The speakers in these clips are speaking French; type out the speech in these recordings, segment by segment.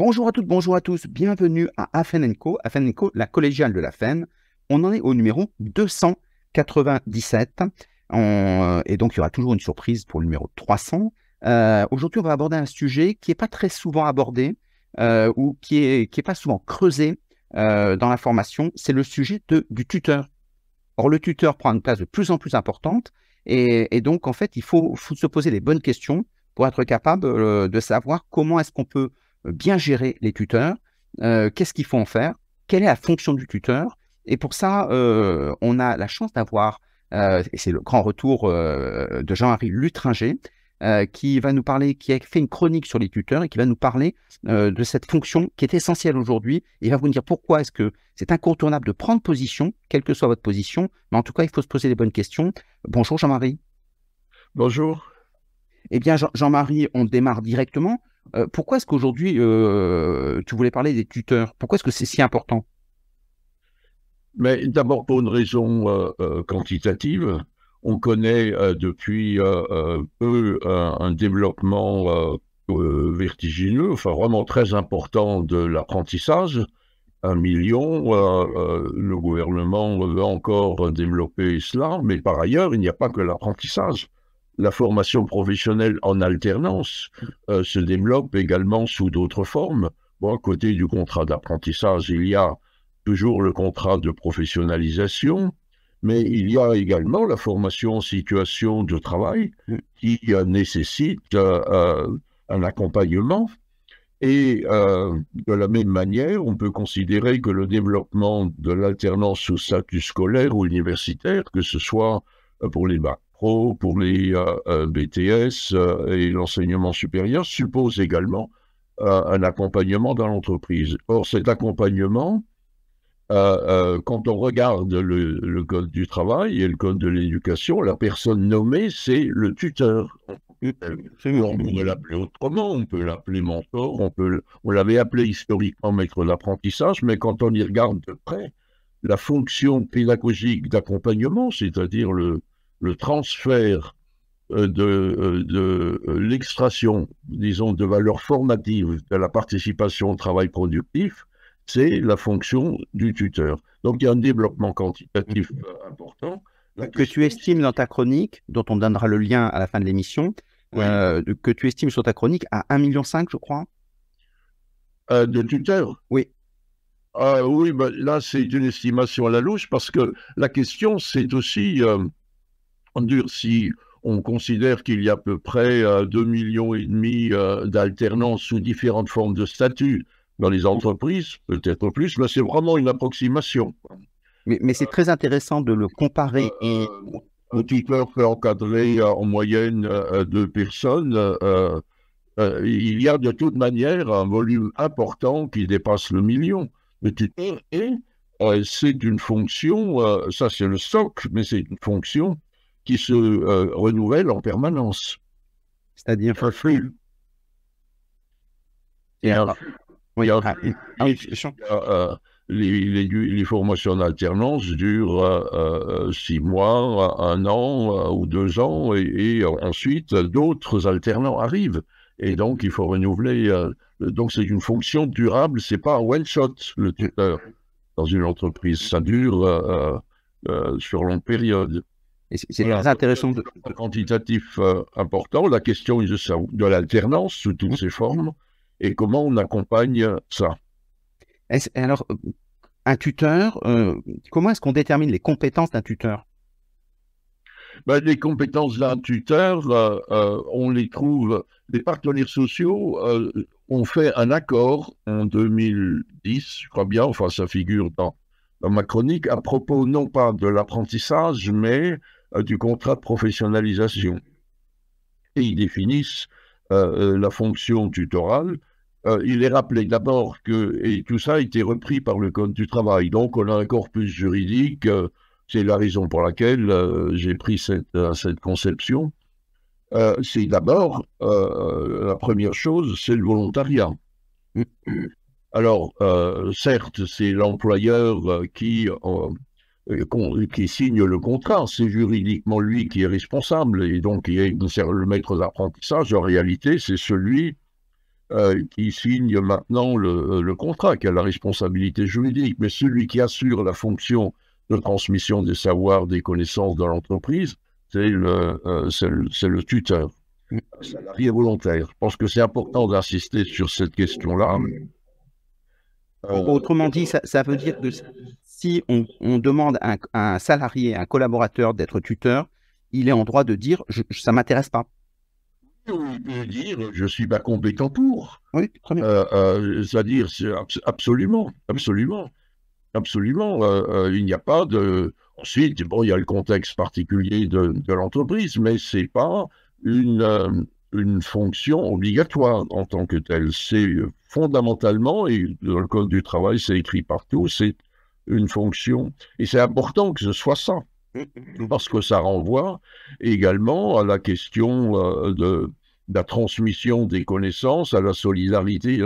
Bonjour à toutes, bonjour à tous, bienvenue à Afen Co, Afen la collégiale de la FEN. On en est au numéro 297. Euh, et donc, il y aura toujours une surprise pour le numéro 300. Euh, aujourd'hui, on va aborder un sujet qui n'est pas très souvent abordé euh, ou qui n'est qui est pas souvent creusé dans la formation. C'est le sujet du tuteur. Or, le tuteur prend une place de plus en plus importante. Et, donc, en fait, il faut, se poser les bonnes questions pour être capable de savoir comment est-ce qu'on peut euh, bien gérer les tuteurs, euh, qu'est-ce qu'il faut en faire, quelle est la fonction du tuteur. Et pour ça, euh, on a la chance d'avoir, et c'est le grand retour de jean marie Lutringer, qui va nous parler, qui a fait une chronique sur les tuteurs et qui va nous parler de cette fonction qui est essentielle aujourd'hui. Il va vous dire pourquoi est-ce que c'est incontournable de prendre position, quelle que soit votre position, mais en tout cas, il faut se poser les bonnes questions. Bonjour Jean-Marie. Bonjour. Eh bien, Jean-Marie, on démarre directement. Euh, pourquoi est-ce qu'aujourd'hui, euh, tu voulais parler des tuteurs Pourquoi est-ce que c'est si important Mais d'abord pour une raison euh, quantitative. On connaît depuis peu un développement vertigineux, enfin vraiment très important de l'apprentissage. Un million, le gouvernement veut encore développer cela, mais par ailleurs, il n'y a pas que l'apprentissage la formation professionnelle en alternance euh, se développe également sous d'autres formes. à côté du contrat d'apprentissage, il y a toujours le contrat de professionnalisation, mais il y a également la formation en situation de travail qui euh, nécessite euh, un accompagnement. Et de la même manière, on peut considérer que le développement de l'alternance sous statut scolaire ou universitaire, que ce soit pour les bacs pour les euh, euh, BTS euh, et l'enseignement supérieur suppose également un accompagnement dans l'entreprise. Or, cet accompagnement, quand on regarde le, code du travail et le code de l'éducation, la personne nommée, c'est le tuteur. On peut l'appeler autrement, on peut l'appeler mentor, on, on l'avait appelé historiquement maître d'apprentissage, mais quand on y regarde de près, la fonction pédagogique d'accompagnement, c'est-à-dire le, le transfert euh, de, euh, euh, l'extraction, disons, de valeur formative de la participation au travail productif, c'est la fonction du tuteur. Donc il y a un développement quantitatif important. que tu estimes dans ta chronique, dont on donnera le lien à la fin de l'émission, que tu estimes sur ta chronique à 1,5 million, je crois De tuteur Oui. Ah oui, ben là, c'est une estimation à la louche parce que la question, c'est aussi si on considère qu'il y a à peu près 2,5 euh, millions et demi euh, d'alternances sous différentes formes de statut dans les entreprises, peut-être plus, mais c'est vraiment une approximation. Mais, c'est très intéressant de le euh, comparer. et... Un tuteur peut encadrer en moyenne deux personnes. il y a de toute manière un volume important qui dépasse le million. Le tuteur c'est une fonction, ça c'est le socle, mais c'est une fonction qui se euh, renouvelle en permanence. C'est-à-dire un flux. Et alors, les, formations d'alternance durent euh, euh, six mois, un an ou deux ans, et, ensuite d'autres alternants arrivent. Et donc, il faut renouveler. donc, c'est une fonction durable, c'est pas un one-shot, le tuteur, dans une entreprise. Ça dure sur longue période c'est très intéressant. De... quantitatif euh, important, la question de, de l'alternance sous toutes mmh. ses formes et comment on accompagne euh, ça. alors, un tuteur, euh, comment est-ce qu'on détermine les compétences d'un tuteur ben, Les compétences d'un tuteur, on les trouve, les partenaires sociaux ont fait un accord en 2010, je crois bien, enfin ça figure dans, dans ma chronique, à propos non pas de l'apprentissage, mais euh, du contrat de professionnalisation. Et ils définissent euh, euh, la fonction tutorale. il est rappelé d'abord que et tout ça a été repris par le Code du travail. Donc on a un corpus juridique. c'est la raison pour laquelle j'ai pris cette conception. c'est d'abord, la première chose, c'est le volontariat. Alors, certes, c'est l'employeur qui qui signe le contrat. C'est juridiquement lui qui est responsable. Et donc, le maître d'apprentissage, en réalité, c'est celui euh, qui signe maintenant euh, le, contrat, qui a la responsabilité juridique. Mais celui qui assure la fonction de transmission des savoirs, des connaissances dans l'entreprise, c'est le, euh, tuteur le, est tuteur. volontaire. Je pense que c'est important d'insister sur cette question-là. Autrement dit, ça, veut dire que si on, demande à un, salarié, un collaborateur d'être tuteur, il est en droit de dire je, ça m'intéresse pas. il peut dire je suis pas compétent pour. Oui, très euh, euh, C'est-à-dire absolument, absolument, absolument. Euh, il n'y a pas de. Ensuite, bon, il y a le contexte particulier de, l'entreprise, mais ce n'est pas une une fonction obligatoire en tant que telle. C'est fondamentalement, et dans le Code du travail, c'est écrit partout, c'est une fonction. Et c'est important que ce soit ça, parce que ça renvoie également à la question euh, de, la transmission des connaissances, à la solidarité.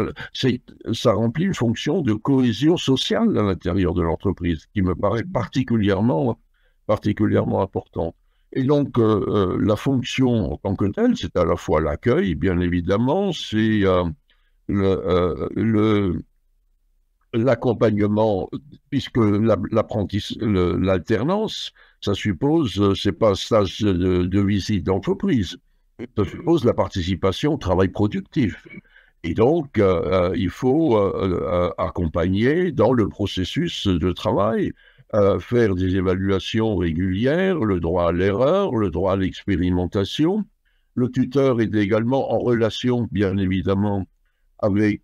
Ça remplit une fonction de cohésion sociale à l'intérieur de l'entreprise, qui me paraît particulièrement, particulièrement importante. Et donc, euh, euh, la fonction en tant que telle, c'est à la fois l'accueil, bien évidemment, c'est le, le, l'accompagnement, puisque l'alternance, ça suppose, euh, c'est pas un stage de, visite d'entreprise, ça suppose la participation au travail productif. Et donc, euh, euh, il faut accompagner dans le processus de travail, faire des évaluations régulières, le droit à l'erreur, le droit à l'expérimentation. Le tuteur est également en relation, bien évidemment, avec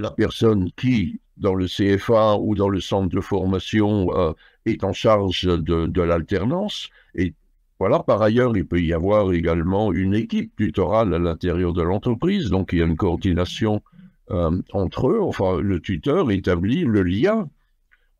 la personne qui, dans le CFA ou dans le centre de formation, euh, est en charge de, l'alternance. Et voilà, par ailleurs, il peut y avoir également une équipe tutorale à l'intérieur de l'entreprise, donc il y a une coordination euh, entre eux. Enfin, le tuteur établit le lien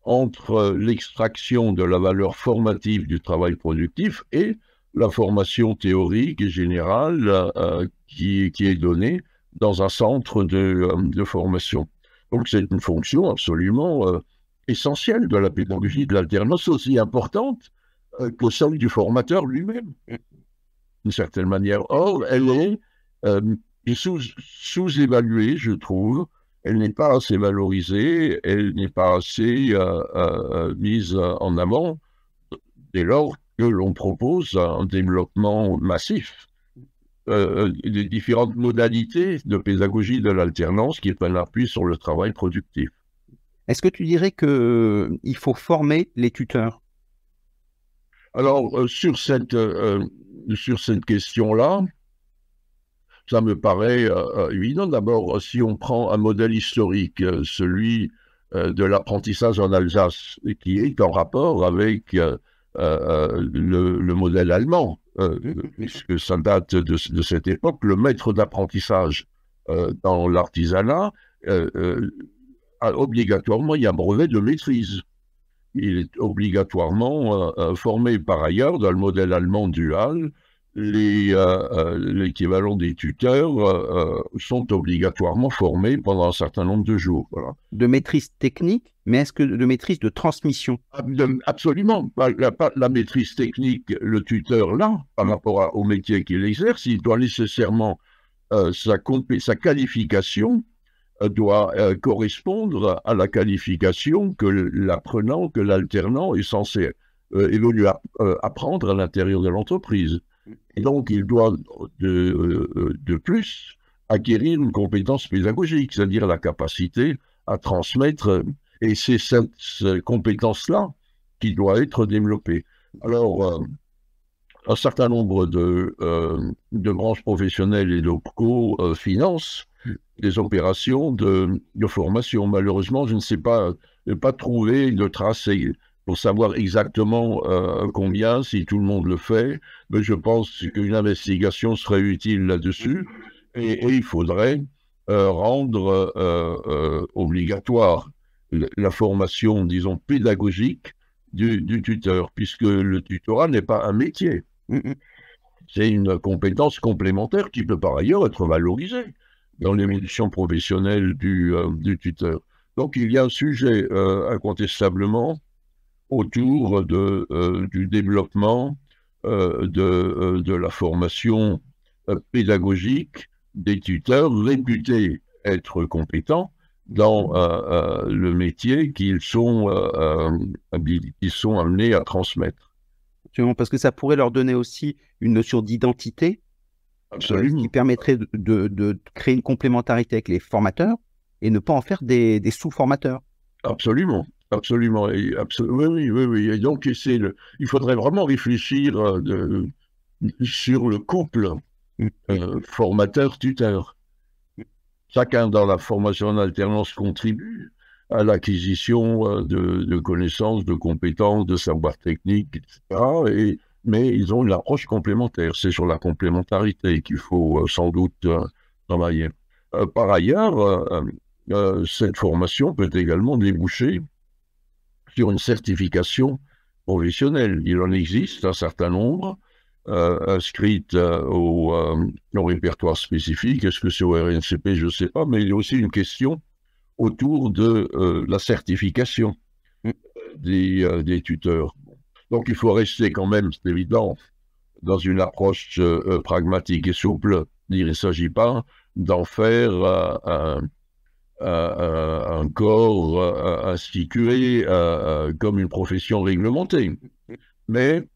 entre l'extraction de la valeur formative du travail productif et la formation théorique et générale euh, qui, est donnée dans un centre euh, de, formation. Donc c'est une fonction absolument euh, essentielle de la pédagogie de l'alternance, aussi importante euh, qu'au sein du formateur lui-même, d'une certaine manière. Or, elle est sous-évaluée, je trouve. Elle n'est pas assez valorisée, elle n'est pas assez mise en avant dès lors que l'on propose un développement massif des euh, euh, les différentes modalités de pédagogie de l'alternance qui est un appui sur le travail productif. Est-ce que tu dirais qu'il euh, il faut former les tuteurs Alors, sur cette, sur cette question-là, ça me paraît évident. D'abord, si on prend un modèle historique, celui de l'apprentissage en Alsace, qui est en rapport avec euh, euh, le, modèle allemand, euh, mmh, mmh, mmh. puisque ça date de, cette époque, le maître d'apprentissage dans l'artisanat, a, obligatoirement, il y a un brevet de maîtrise. Il est obligatoirement formé par ailleurs dans le modèle allemand dual euh, euh, l'équivalent des tuteurs euh, sont obligatoirement formés pendant un certain nombre de jours. De maîtrise technique, mais est-ce que de maîtrise de transmission ah, Absolument. Bah, la, la, maîtrise technique, le tuteur, là, par rapport au métier qu'il exerce, il doit nécessairement, sa, sa, qualification doit correspondre à la qualification que l'apprenant, que l'alternant est censé évoluer, apprendre à l'intérieur de l'entreprise. Et donc, il doit euh, de, plus acquérir une compétence pédagogique, c'est-à-dire la capacité à transmettre. Euh, et c'est cette, compétence-là qui doit être développée. Alors, euh, un certain nombre de, branches professionnelles et locaux financent des opérations de, formation. Malheureusement, je ne sais pas, pas trouver de traces pour savoir exactement euh, combien, si tout le monde le fait, mais je pense qu'une investigation serait utile là-dessus et, il faudrait euh, rendre euh, obligatoire la formation, disons, pédagogique du, tuteur, puisque le tutorat n'est pas un métier. Mm, mm. C'est une compétence complémentaire qui peut par ailleurs être valorisée dans les professionnelle du, du tuteur. Donc il y a un sujet incontestablement autour euh, du développement euh, euh, de, la formation pédagogique des tuteurs réputés être compétents dans mmh. le métier qu'ils sont, sont amenés à transmettre. Absolument, parce que ça pourrait leur donner aussi une notion d'identité qui permettrait de, créer une complémentarité avec les formateurs et ne pas en faire des sous-formateurs. Absolument, Absolument, Oui, oui, oui. Et donc, c'est le... il faudrait vraiment réfléchir euh, de... sur le couple euh, formateur-tuteur. Chacun dans la formation en alternance contribue à l'acquisition euh, de, de connaissances, de compétences, de savoirs techniques, etc. Et, mais ils ont une approche complémentaire. C'est sur la complémentarité qu'il faut sans doute travailler. par ailleurs, cette formation peut également déboucher sur une certification professionnelle. Il en existe un certain nombre euh, inscrites euh, euh, au, répertoire spécifique. Est-ce que c'est au RNCP Je ne sais pas, mais il y a aussi une question autour de la certification mm. des, des, tuteurs. Donc il faut rester quand même, c'est évident, dans une approche pragmatique et souple. Il ne s'agit pas d'en faire un, euh, euh, un corps euh, institué comme une profession réglementée. Mais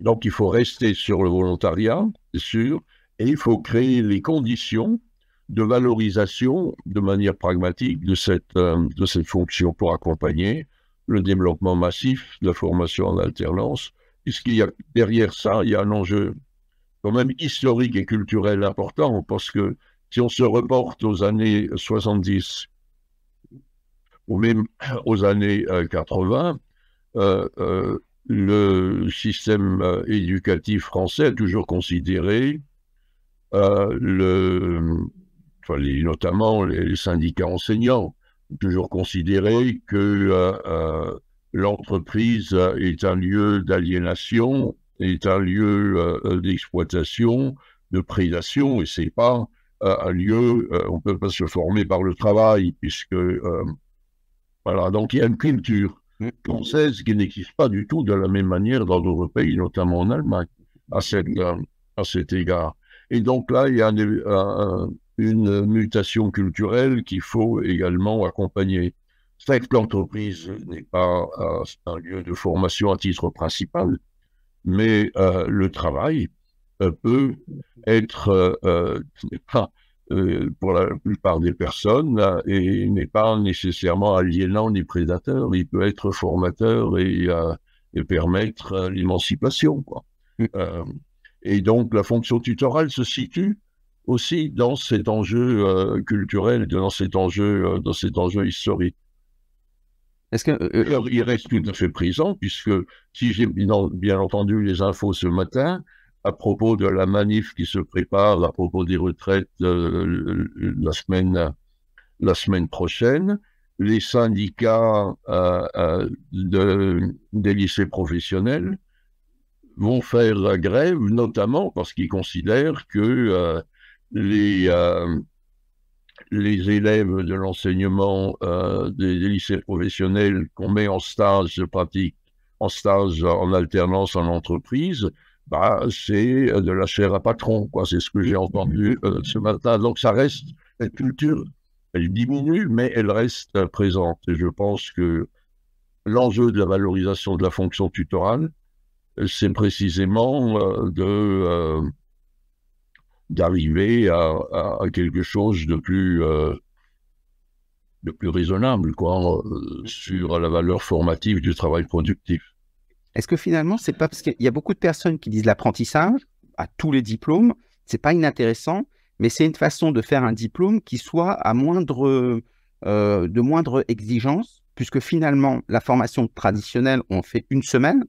donc il faut rester sur le volontariat, sûr, et il faut créer les conditions de valorisation de manière pragmatique de cette, de cette fonction pour accompagner le développement massif de la formation en alternance, puisqu'il y a derrière ça, il y a un enjeu quand même historique et culturel important, parce que si on se reporte aux années 70 ou même aux années 80, euh, euh, euh, le système éducatif français a toujours considéré le, notamment les syndicats enseignants, toujours considéré que l'entreprise est un lieu d'aliénation, est un lieu d'exploitation, de prédation, et c'est pas un lieu, euh, on ne peut pas se former par le travail, puisque euh, voilà, donc il y a une culture mm. française qui n'existe pas du tout de la même manière dans d'autres pays, notamment en Allemagne, à, cette, euh, à cet égard. Et donc là, il y a une, mutation culturelle qu'il faut également accompagner. C'est que l'entreprise n'est pas un lieu de formation à titre principal, mais le travail, euh, peut être, euh, euh, pour la plupart des personnes, et n'est pas nécessairement aliénant ni prédateur. Il peut être formateur et, permettre l'émancipation. Mmh. et donc, la fonction tutorale se situe aussi dans cet enjeu culturel, dans cet enjeu, dans cet enjeu historique. il reste tout à fait présent puisque si j'ai bien, entendu les infos ce matin, à propos de la manif qui se prépare, à propos des retraites euh, la, semaine, la semaine prochaine. Les syndicats euh, euh, des lycées professionnels vont faire grève, notamment parce qu'ils considèrent que les, les élèves de l'enseignement des, lycées professionnels qu'on met en stage pratique, en stage en alternance en entreprise, bah, c'est euh, de la chair à patron, quoi. C'est ce que j'ai entendu euh, ce matin. Donc ça reste, la culture, elle diminue, mais elle reste euh, présente. Et je pense que l'enjeu de la valorisation de la fonction tutorale, c'est précisément d'arriver à, à, quelque chose de plus de plus raisonnable quoi, sur la valeur formative du travail productif. Est-ce que finalement, c'est pas parce qu'il y a beaucoup de personnes qui disent l'apprentissage à tous les diplômes, c'est pas inintéressant, mais c'est une façon de faire un diplôme qui soit à moindre, euh, de moindre exigence, puisque finalement, la formation traditionnelle, on fait une semaine.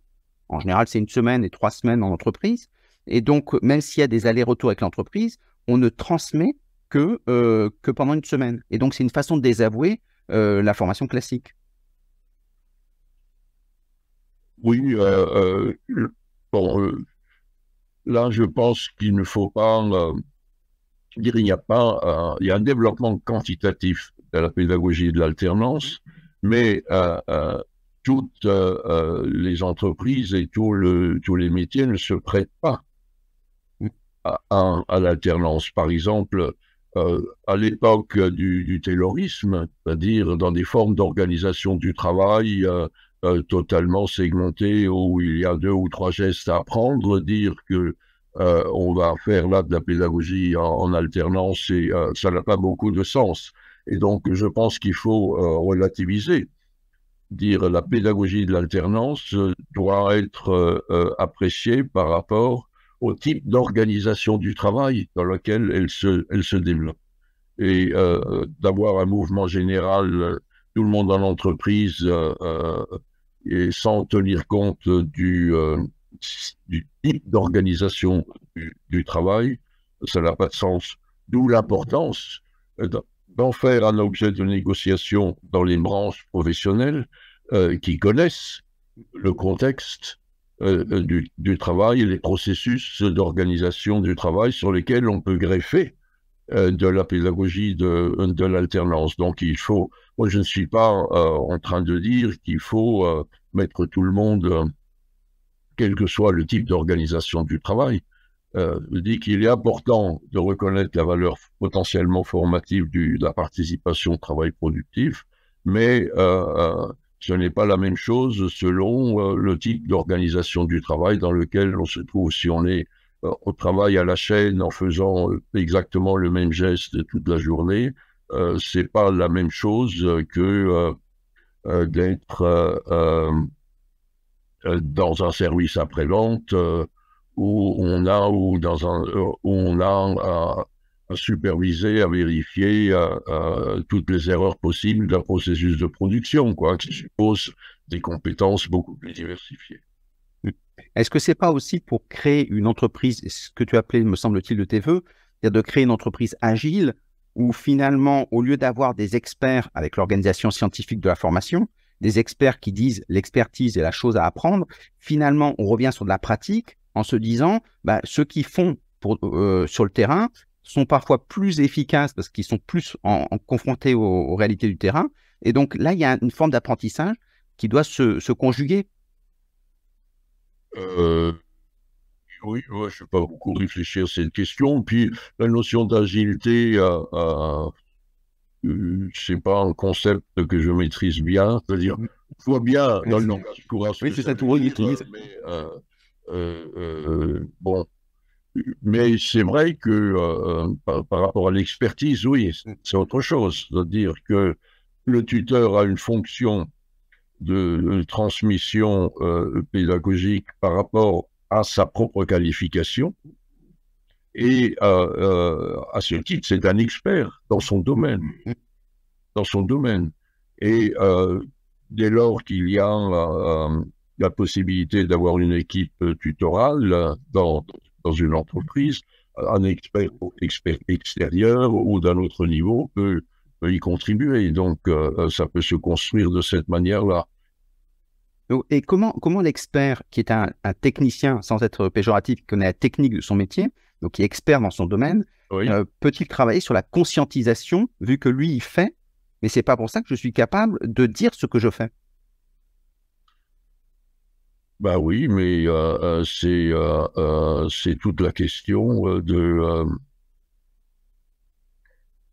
En général, c'est une semaine et trois semaines en entreprise. Et donc, même s'il y a des allers-retours avec l'entreprise, on ne transmet que, euh, que pendant une semaine. Et donc, c'est une façon de désavouer euh, la formation classique. Oui, euh, euh, bon, euh, là, je pense qu'il ne faut pas dire il n'y a pas, il y a un développement quantitatif de la pédagogie et de l'alternance, mais toutes les entreprises et le, tous les métiers ne se prêtent pas à, l'alternance. Par exemple, à l'époque du, du taylorisme, c'est-à-dire dans des formes d'organisation du travail, euh, totalement segmenté où il y a deux ou trois gestes à prendre, dire que euh, on va faire là de la pédagogie en, alternance, et, euh, ça n'a pas beaucoup de sens. Et donc, je pense qu'il faut relativiser. Dire la pédagogie de l'alternance doit être appréciée par rapport au type d'organisation du travail dans lequel elle se, elle se développe. Et d'avoir un mouvement général, tout le monde dans l'entreprise, et sans tenir compte du, euh, type d'organisation du, travail, ça n'a pas de sens. D'où l'importance euh, d'en faire un objet de négociation dans les branches professionnelles euh, qui connaissent le contexte du, du, travail et les processus d'organisation du travail sur lesquels on peut greffer de la pédagogie de, l'alternance. Donc il faut, moi je ne suis pas euh, en train de dire qu'il faut euh, mettre tout le monde, euh, quel que soit le type d'organisation du travail, je dis qu'il est important de reconnaître la valeur potentiellement formative de la participation au travail productif, mais ce n'est pas la même chose selon le type d'organisation du travail dans lequel on se trouve. Si on est au euh, travail à la chaîne en faisant euh, exactement le même geste toute la journée. Ce euh, c'est pas la même chose que d'être dans un service après-vente où on a ou dans un où on a à, superviser, à vérifier toutes les erreurs possibles d'un processus de production, quoi, qui suppose des compétences beaucoup plus diversifiées. Est-ce que c'est pas aussi pour créer une entreprise, ce que tu appelais, me semble-t-il, de tes voeux, cest à de créer une entreprise agile où finalement, au lieu d'avoir des experts avec l'organisation scientifique de la formation, des experts qui disent l'expertise est la chose à apprendre, finalement, on revient sur de la pratique en se disant, bah, ceux qui font pour, euh, euh, sur le terrain sont parfois plus efficaces parce qu'ils sont plus en, confrontés aux, réalités du terrain. Et donc là, il y a une forme d'apprentissage qui doit se conjuguer euh, oui, je ne pas beaucoup réfléchir à cette question. Puis la notion d'agilité, euh, n'est euh, euh, c'est pas un concept que je maîtrise bien. C'est-à-dire, je vois bien dans le langage courant. Oui, c'est ça, tout Mais bon. Mais c'est vrai que par, par, rapport à l'expertise, oui, c'est autre chose. C'est-à-dire que le tuteur a une fonction de transmission euh, pédagogique par rapport à sa propre qualification. Et euh, euh, à ce titre, c'est un expert dans son domaine. Dans son domaine. Et dès lors qu'il y a la possibilité d'avoir une équipe tutorale dans, dans une entreprise, un expert, expert extérieur ou d'un autre niveau peut, y contribuer. Donc, ça peut se construire de cette manière-là et comment, comment l'expert, qui est un, technicien, sans être péjoratif, qui connaît la technique de son métier, donc qui est expert dans son domaine, euh, peut-il travailler sur la conscientisation, vu que lui, il fait, mais c'est pas pour ça que je suis capable de dire ce que je fais Bah oui, mais euh, euh, c'est, c'est toute la question de,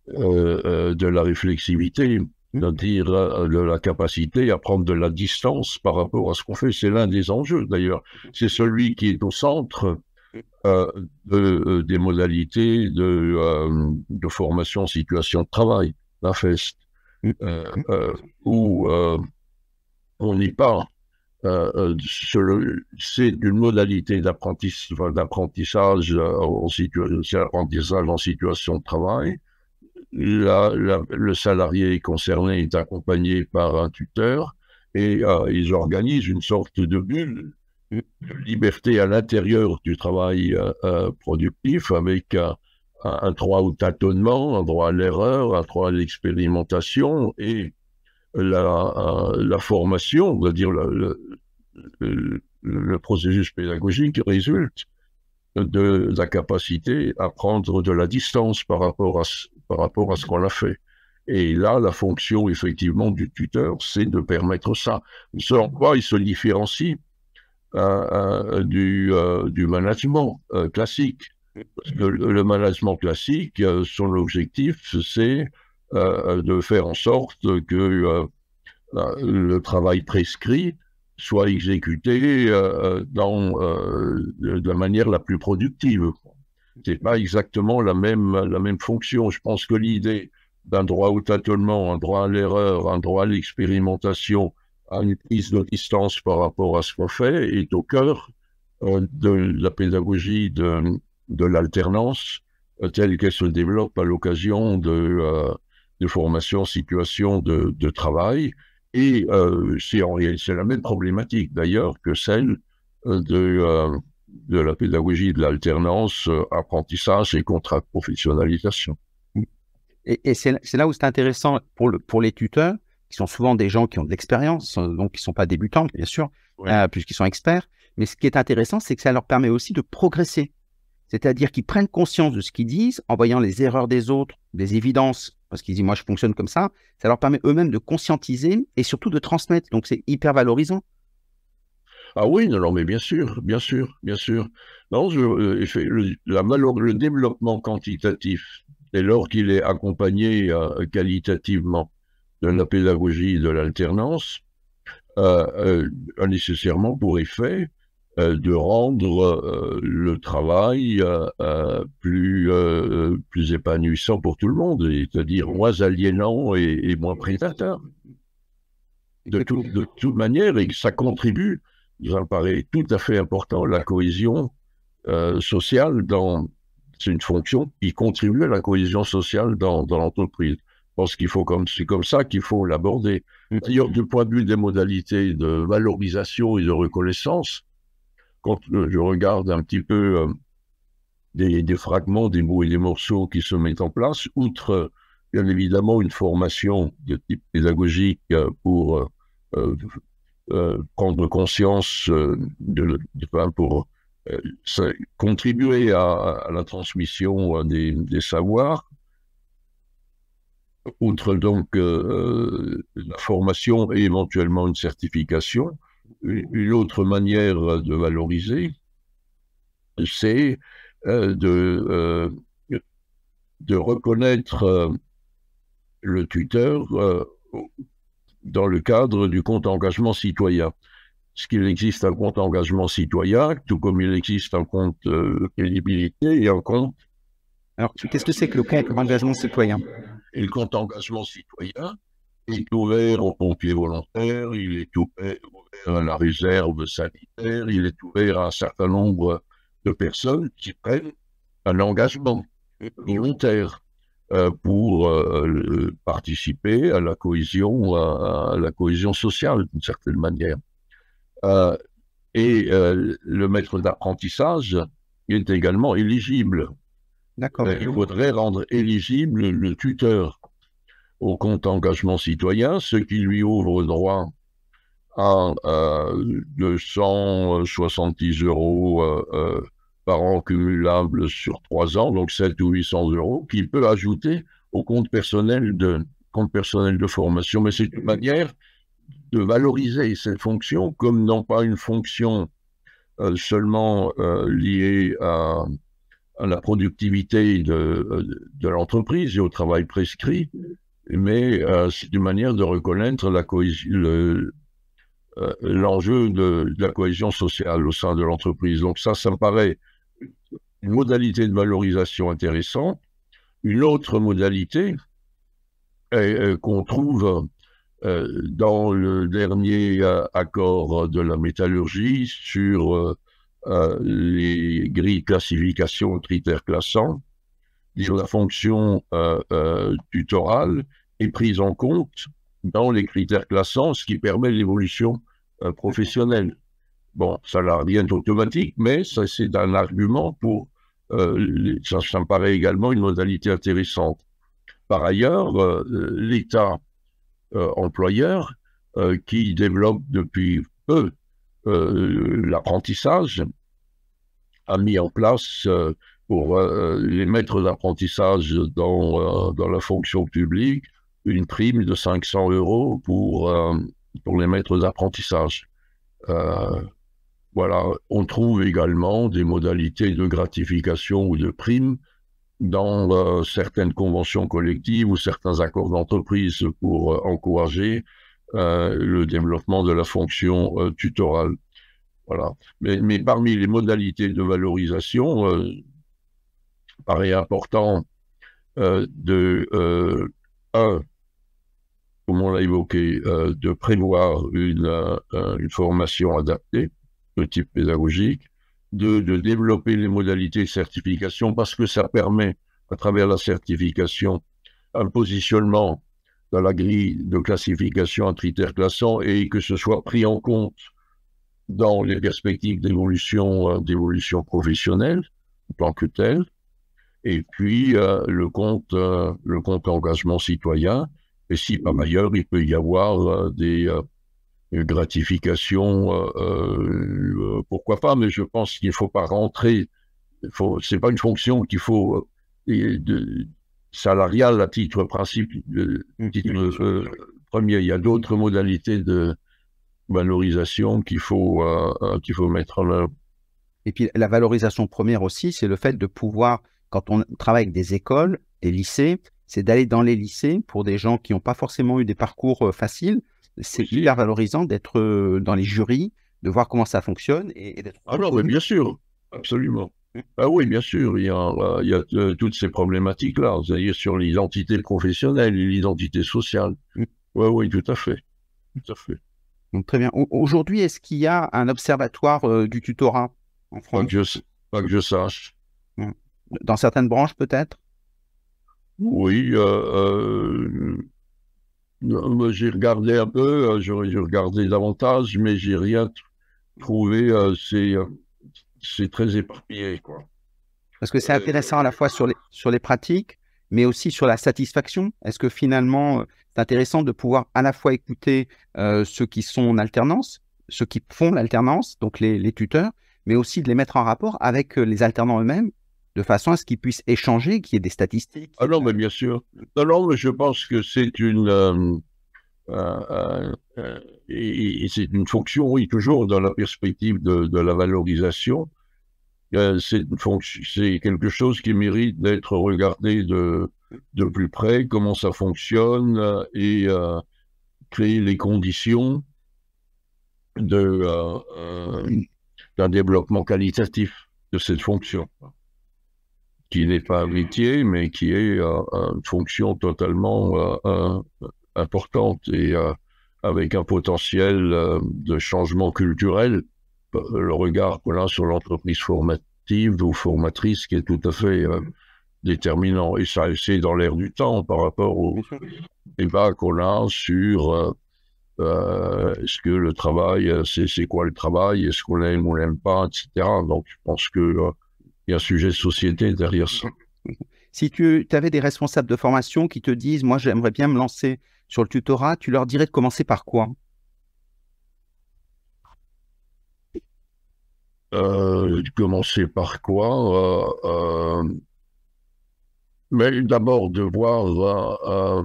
de la réflexivité c'est-à-dire euh, la, capacité à prendre de la distance par rapport à ce qu'on fait. C'est l'un des enjeux d'ailleurs. C'est celui qui est au centre euh, euh, des modalités de, de, formation situation de travail, la FEST, où on y parle. c'est une modalité d'apprentissage, en, en situation de travail le salarié concerné est accompagné par un tuteur et euh, ils organisent une sorte de bulle de liberté à l'intérieur du travail euh, euh, productif avec un, droit au tâtonnement, un droit à l'erreur, un droit à l'expérimentation et la, formation, c'est-à-dire le, processus pédagogique résulte de la capacité à prendre de la distance par rapport à, par rapport à ce qu'on a fait. Et là, la fonction effectivement du tuteur, c'est de permettre ça. Ce en quoi il se différencie hein, hein, euh, du, management euh, classique. le, management classique, euh, son objectif, c'est de faire en sorte que le travail prescrit soit exécuté dans, de la manière la plus productive qui n'est pas exactement la même, la même fonction. Je pense que l'idée d'un droit au tâtonnement, un droit à l'erreur, un droit à l'expérimentation, à une prise de distance par rapport à ce qu'on fait, est au cœur euh, de la pédagogie de, de l'alternance euh, telle qu'elle se développe à l'occasion de, euh, de formations, situations de, de travail. Et c'est la même problématique d'ailleurs que celle de de la pédagogie de l'alternance, euh, apprentissage et contrat professionnalisation. Et, c'est là où c'est intéressant pour, le, pour les tuteurs, qui sont souvent des gens qui ont de l'expérience, euh, donc qui ne sont pas débutants, bien sûr, euh, puisqu'ils sont experts. Mais ce qui est intéressant, c'est que ça leur permet aussi de progresser. C'est-à-dire qu'ils prennent conscience de ce qu'ils disent en voyant les erreurs des autres, des évidences, parce qu'ils disent moi je fonctionne comme ça. Ça leur permet eux-mêmes de conscientiser et surtout de transmettre. Donc c'est hyper valorisant. Ah oui, non, non, mais bien sûr, bien sûr, bien sûr. Non, euh, le, la le développement quantitatif, dès lors qu'il est accompagné euh, qualitativement de la pédagogie et de l'alternance, a euh, nécessairement pour effet de rendre le travail plus, plus épanouissant pour tout le monde, c'est-à-dire moins aliénant et, moins prédateur. De, de, toute manière, et ça contribue me paraît tout à fait important, la cohésion euh, sociale dans c'est une fonction qui contribue à la cohésion sociale dans, dans l'entreprise. Je pense qu'il faut comme c'est comme ça qu'il faut l'aborder. D'ailleurs, du point de vue des modalités de valorisation et de reconnaissance, quand euh, je regarde un petit peu euh, des, fragments, des mots et des morceaux qui se mettent en place, outre bien évidemment une formation de type pédagogique pour euh, prendre conscience euh, de, pour euh, contribuer à, la transmission des, savoirs, outre donc la formation et éventuellement une certification, une autre manière de valoriser, c'est de, de reconnaître le tuteur dans le cadre du compte engagement citoyen. Ce qu'il existe un compte engagement citoyen, tout comme il existe un compte euh, crédibilité et un compte. Alors, qu'est-ce que c'est que le compte engagement citoyen Et le compte engagement citoyen est ouvert aux pompiers volontaires, il est ouvert, ouvert à la réserve sanitaire, il est ouvert à un certain nombre de personnes qui prennent un engagement volontaire. Euh, pour euh, participer à la cohésion, à, la cohésion sociale d'une certaine manière. Euh, et le maître d'apprentissage est également éligible. Il faudrait rendre éligible le tuteur au compte engagement citoyen, ce qui lui ouvre droit à 270 euros par an cumulable sur trois ans, donc 7 ou 800 euros, qu'il peut ajouter au compte personnel de, compte personnel de formation. Mais c'est une manière de valoriser cette fonction comme non pas une fonction euh, seulement euh, liée à, la productivité de, l'entreprise et au travail prescrit, mais euh, c'est une manière de reconnaître l'enjeu de, la cohésion sociale au sein de l'entreprise. Donc ça, ça me paraît une modalité de valorisation intéressante. Une autre modalité euh, qu'on trouve euh, dans le dernier euh, accord de la métallurgie sur les grilles classification critères classants, sur la fonction tutorale est prise en compte dans les critères classants, ce qui permet l'évolution professionnelle. Bon, ça n'a rien d'automatique, mais ça c'est un argument pour euh, ça, me paraît également une modalité intéressante. Par ailleurs, euh, l'État euh, employeur qui développe depuis peu l'apprentissage a mis en place pour les maîtres d'apprentissage dans, dans, la fonction publique une prime de 500 euros pour, pour les maîtres d'apprentissage. Voilà, on trouve également des modalités de gratification ou de prime dans euh, certaines conventions collectives ou certains accords d'entreprise pour euh, encourager euh, le développement de la fonction tutorale. Voilà. Mais, parmi les modalités de valorisation, paraît important de, un, comme on l'a évoqué, de prévoir une, une formation adaptée de type pédagogique, de, développer les modalités de certification parce que ça permet, à travers la certification, un positionnement dans la grille de classification à critères classants et que ce soit pris en compte dans les perspectives d'évolution euh, d'évolution professionnelle en tant que telle. Et puis euh, le compte euh, le engagement citoyen. Et si par ailleurs il peut y avoir des gratification, euh, euh, euh, pourquoi pas, mais je pense qu'il ne faut pas rentrer, ce n'est pas une fonction qu'il faut de, salariale à titre principe, de, mmh, titre premier. Il y a d'autres modalités de valorisation qu'il faut, qu'il faut mettre en œuvre. Et puis la valorisation première aussi, c'est le fait de pouvoir, quand on travaille avec des écoles, des lycées, c'est d'aller dans les lycées pour des gens qui n'ont pas forcément eu des parcours euh, faciles. C'est hyper valorisant d'être euh, dans les jurys, de voir comment ça fonctionne et, d'être. Alors, ah bien sûr, absolument. Mm. Ah oui, bien sûr, il y a, euh, toutes ces problématiques-là, c'est-à-dire sur l'identité professionnelle et l'identité sociale. Oui, mm. oui, tout à fait. Mm. Tout à fait. très bien. Aujourd'hui, est-ce qu'il y a un observatoire du tutorat en France pas que je sache. Dans certaines branches, peut-être oui, euh, euh, euh, j'ai regardé un peu, j'ai regardé davantage, mais j'ai rien trouvé. c'est très éparpillé, quoi. Parce que c'est intéressant à la fois sur les, sur les pratiques, mais aussi sur la satisfaction. Est-ce que finalement, c'est intéressant de pouvoir à la fois écouter ceux qui sont en alternance, ceux qui font l'alternance, donc les, tuteurs, mais aussi de les mettre en rapport avec les alternants eux-mêmes de façon à ce qu'ils puissent échanger, qu'il y ait des statistiques. alors ah bien sûr. Non, je pense que c'est une, euh, euh, euh, une fonction, oui, toujours dans la perspective de, la valorisation. c'est, quelque chose qui mérite d'être regardé de, de plus près, comment ça fonctionne et créer les conditions de, d'un développement qualitatif de cette fonction qui n'est pas un métier, mais qui est euh, une fonction totalement euh, importante et euh, avec un potentiel de changement culturel, le regard qu'on a sur l'entreprise formative ou formatrice qui est tout à fait déterminant. Et ça, c'est dans l'air du temps par rapport au débat qu'on a sur est-ce que le travail, c'est, quoi le travail, est-ce qu'on l'aime ou on l'aime pas, etc. Donc je pense que il y a un sujet de société derrière ça. Si tu avais des responsables de formation qui te disent, moi j'aimerais bien me lancer sur le tutorat, tu leur dirais de commencer par quoi euh, Commencer par quoi euh, euh, Mais d'abord de voir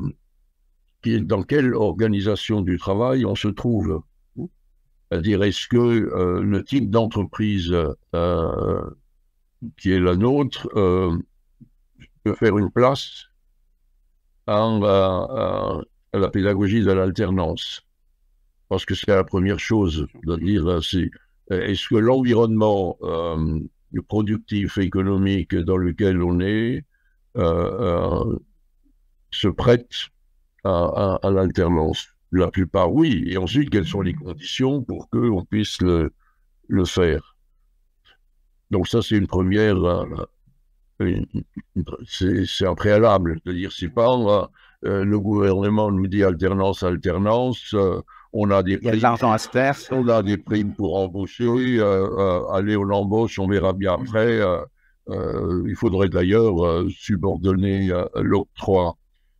dans quelle organisation du travail on se trouve. C'est-à-dire, est-ce que le type d'entreprise qui est la nôtre, euh, de faire une place euh, euh, à, la pédagogie de l'alternance. Parce que c'est la première chose de dire, est-ce que l'environnement euh, productif, économique dans lequel on est, se prête à, l'alternance La plupart, oui. Et ensuite, quelles sont les conditions pour qu'on puisse le faire donc ça, c'est une première, euh, euh, c'est un préalable. C'est-à-dire, c'est pas euh, le gouvernement nous dit alternance, alternance, on a des primes, à se on a des primes pour embaucher, oui, aller au l'embauche, on verra bien après. il faudrait d'ailleurs subordonner l'autre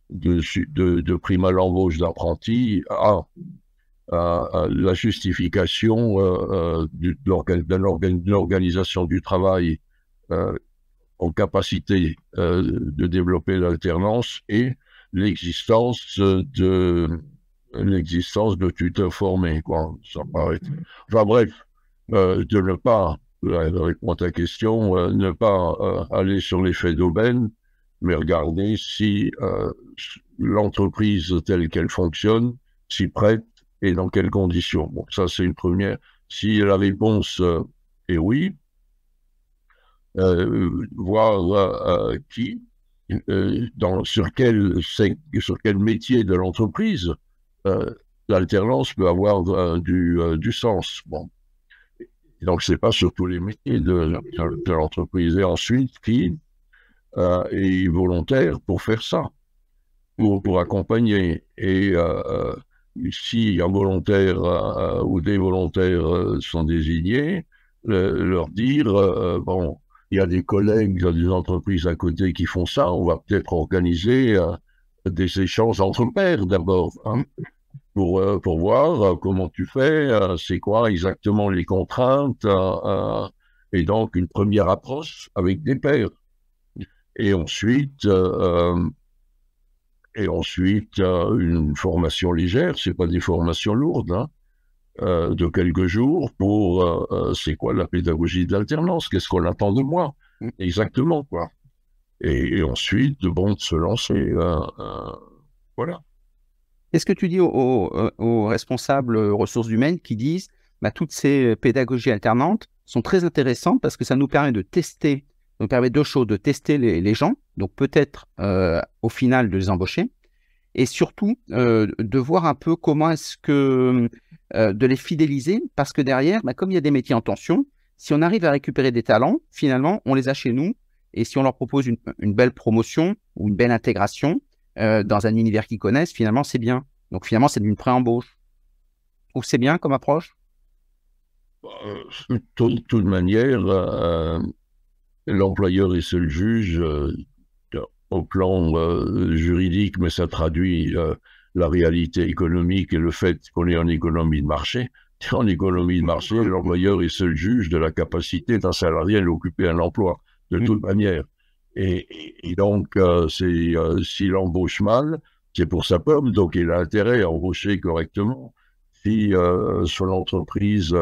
de, de, de primes à l'embauche d'apprentis à à, la justification euh, euh, du, de l'organisation du travail euh, en capacité de développer l'alternance et l'existence de l'existence de tuteurs formés, quoi, ça paraît. Enfin bref, de ne pas, répondre à ta question, ne pas aller sur les faits d'aubaine, mais regarder si l'entreprise telle qu'elle fonctionne s'y prête et dans quelles conditions. Bon, ça c'est une première. Si la réponse euh, est oui, euh, voir euh, euh, qui, euh, dans, sur, quel, sur quel métier de l'entreprise euh, l'alternance peut avoir du, du, sens. Bon. donc, ce n'est pas sur tous les métiers de, l'entreprise. Et ensuite, qui est volontaire pour faire ça, pour, pour accompagner. Et si un volontaire euh, ou des volontaires euh, sont désignés, leur dire euh, bon, il y a des collègues dans des entreprises à côté qui font ça, on va peut-être organiser des échanges entre pairs d'abord, hein, pour, pour voir comment tu fais, c'est quoi exactement les contraintes, et donc une première approche avec des pairs. Et ensuite, et ensuite, une formation légère, ce pas des formations lourdes, hein, euh, de quelques jours pour euh, euh, c'est quoi la pédagogie de l'alternance Qu'est-ce qu'on attend de moi mm. Exactement, quoi. Et, ensuite, de bon, de se lancer. voilà. Qu'est-ce que tu dis aux, responsables ressources humaines qui disent bah, toutes ces pédagogies alternantes sont très intéressantes parce que ça nous permet de tester donc permet deux choses, de tester les, gens, donc peut-être euh, au final de les embaucher, et surtout euh, de voir un peu comment est-ce que euh, de les fidéliser, parce que derrière, bah, comme il y a des métiers en tension, si on arrive à récupérer des talents, finalement, on les a chez nous, et si on leur propose une, belle promotion ou une belle intégration dans un univers qu'ils connaissent, finalement, c'est bien. Donc finalement, c'est d'une pré-embauche. Ou c'est bien comme approche bah, de toute manière, l'employeur est seul juge euh, au plan euh, juridique, mais ça traduit euh, la réalité économique et le fait qu'on est en économie de marché. En économie de marché, l'employeur est seul juge de la capacité d'un salarié à occuper un emploi, de mm. toute manière. Et, donc, s'il embauche mal, c'est pour sa pomme, donc il a intérêt à embaucher correctement. Si son entreprise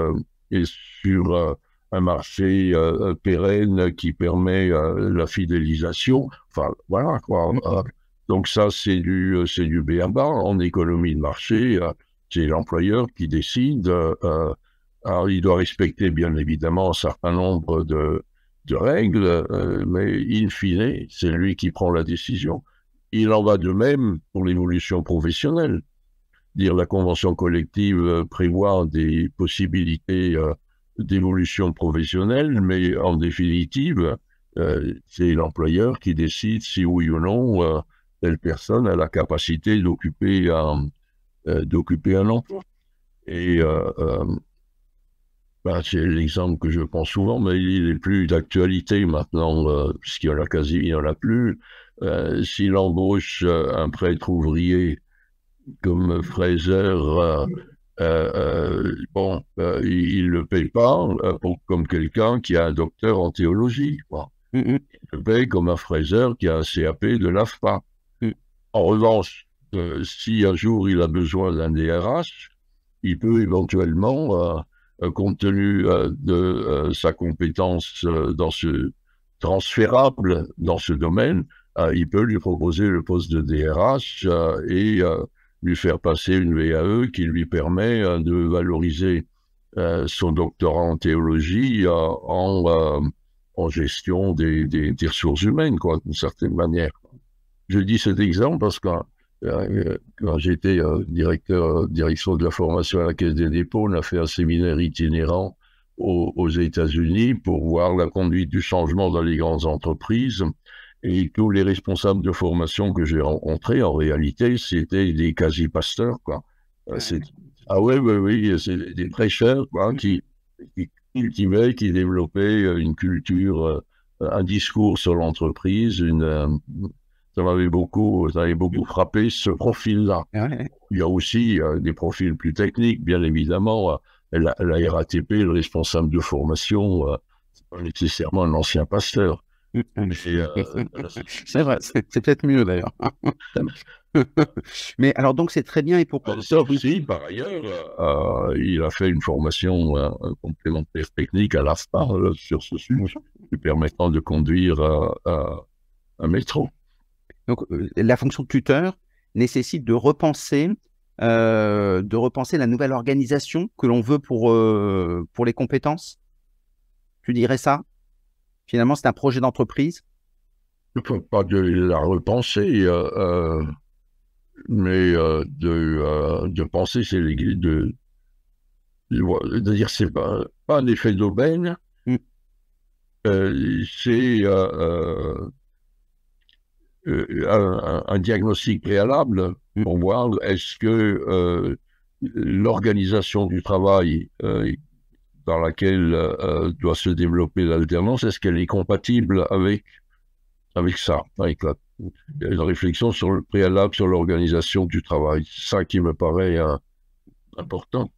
est sur un marché euh, euh, pérenne qui permet euh, la fidélisation. Enfin, voilà quoi. Mm. Donc ça, c'est du, c'est du bas En économie de marché, c'est l'employeur qui décide. alors, il doit respecter, bien évidemment, un certain nombre de, règles, mais in fine, c'est lui qui prend la décision. Il en va de même pour l'évolution professionnelle. Dire la convention collective prévoit des possibilités d'évolution professionnelle, mais en définitive, euh, c'est l'employeur qui décide si oui ou non euh, telle personne a la capacité d'occuper un, euh, d'occuper un emploi. Et ben, c'est l'exemple que je prends souvent, mais il n'est plus d'actualité maintenant, puisqu'il n'y en a quasi il en a plus. S'il embauche un prêtre ouvrier comme Fraser euh, euh, bon, euh, il ne le paye pas comme quelqu'un qui a un docteur en théologie. Quoi. Mm, mm. Il le paye comme un fraiseur qui a un CAP de l'AFPA. Mm. En revanche, si un jour il a besoin d'un DRH, il peut éventuellement, compte tenu de sa compétence dans ce transférable dans ce domaine, il peut lui proposer le poste de DRH et lui faire passer une VAE qui lui permet euh, de valoriser euh, son doctorat en théologie euh, en, gestion des, ressources humaines, quoi, d'une certaine manière. Je dis cet exemple parce que quand j'étais directeur direction de la formation à la Caisse des dépôts, on a fait un séminaire itinérant aux États-Unis pour voir la conduite du changement dans les grandes entreprises. Et tous les responsables de formation que j'ai rencontrés, en réalité, c'était des quasi-pasteurs, quoi. Euh, ah ouais, oui, oui, c'est des prêcheurs, mmh. qui, qui, cultivaient, qui développaient euh, une culture, euh, un discours sur l'entreprise, une ça m'avait beaucoup, beaucoup frappé ce profil-là. Ah Il y a aussi des profils plus techniques, bien évidemment. La, RATP, le responsable de formation, pas nécessairement un ancien pasteur. Euh, c'est vrai, c'est peut-être mieux d'ailleurs. Mais alors donc c'est très bien et pourquoi euh, par ailleurs, euh, il a fait une formation complémentaire technique à l'AFPA sur ce sujet, lui permettant de conduire un métro. Donc la fonction de tuteur nécessite de repenser, de repenser la nouvelle organisation que l'on veut pour, pour les compétences. Tu dirais ça Finalement, c'est un projet d'entreprise ne Pas euh, euh, euh, de la repenser, mais de, penser, c'est de, dire c'est pas, un effet d'aubaine, mm. c'est un, diagnostic préalable mm. pour voir est-ce que l'organisation du travail dans laquelle euh, euh, doit se développer l'alternance, est-ce qu'elle est compatible avec, avec ça, avec la, réflexion sur le préalable sur l'organisation du travail Ça qui me paraît euh, important.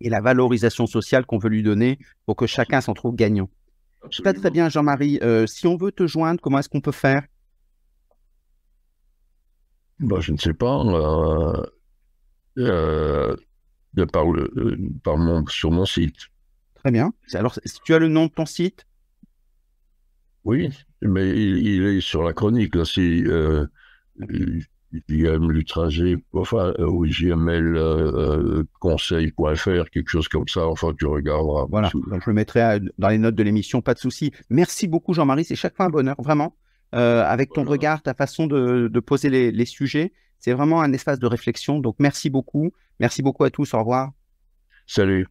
Et la valorisation sociale qu'on veut lui donner pour que chacun s'en trouve gagnant. Très très bien, Jean-Marie. si on veut te joindre, comment est-ce qu'on peut faire bah, Je ne sais pas. de par, par mon, sur mon site. Très bien. Alors, si tu as le nom de ton site Oui, mais il, est sur la chronique. Là, c'est euh, euh enfin, euh, ou jmlconseil.fr, euh, conseil.fr, quelque chose comme ça. Enfin, tu regarderas. Voilà. je le mettrai dans les notes de l'émission, pas de souci. Merci beaucoup, Jean-Marie. C'est chaque fois un bonheur, vraiment. avec ton regard, ta façon de, poser les sujets. C'est vraiment un espace de réflexion. Donc, merci beaucoup. Merci beaucoup à tous. Au revoir. Salut.